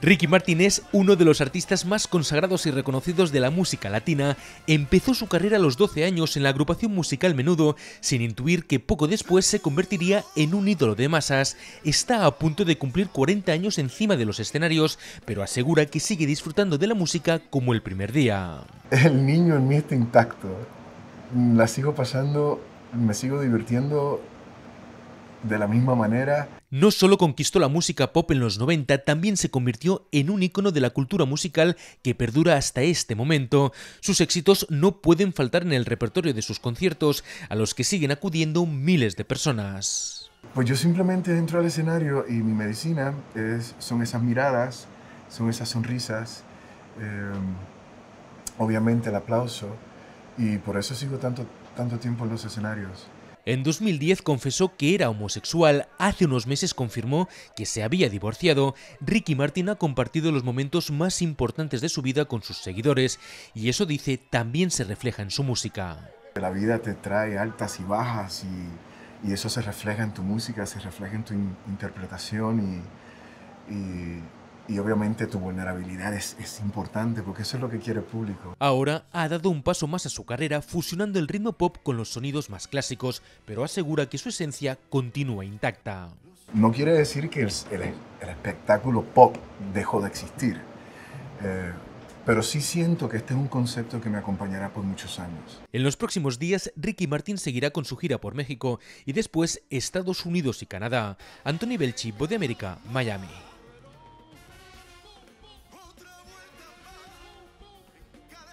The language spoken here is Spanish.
Ricky Martínez, uno de los artistas más consagrados y reconocidos de la música latina. Empezó su carrera a los 12 años en la agrupación musical Menudo, sin intuir que poco después se convertiría en un ídolo de masas. Está a punto de cumplir 40 años encima de los escenarios, pero asegura que sigue disfrutando de la música como el primer día. El niño en mí está intacto. La sigo pasando, me sigo divirtiendo de la misma manera. No solo conquistó la música pop en los 90, también se convirtió en un icono de la cultura musical que perdura hasta este momento. Sus éxitos no pueden faltar en el repertorio de sus conciertos, a los que siguen acudiendo miles de personas. Pues yo simplemente entro al escenario y mi medicina es, son esas miradas, son esas sonrisas, em, obviamente el aplauso, y por eso sigo tanto, tanto tiempo en los escenarios. En 2010 confesó que era homosexual, hace unos meses confirmó que se había divorciado, Ricky Martin ha compartido los momentos más importantes de su vida con sus seguidores y eso dice también se refleja en su música. La vida te trae altas y bajas y, eso se refleja en tu música, se refleja en tu interpretación y y obviamente tu vulnerabilidad es, importante porque eso es lo que quiere el público. Ahora ha dado un paso más a su carrera fusionando el ritmo pop con los sonidos más clásicos, pero asegura que su esencia continúa intacta. No quiere decir que el, espectáculo pop dejó de existir, eh, pero sí siento que este es un concepto que me acompañará por muchos años. En los próximos días, Ricky Martin seguirá con su gira por México y después Estados Unidos y Canadá. Anthony Belchi, de América, Miami.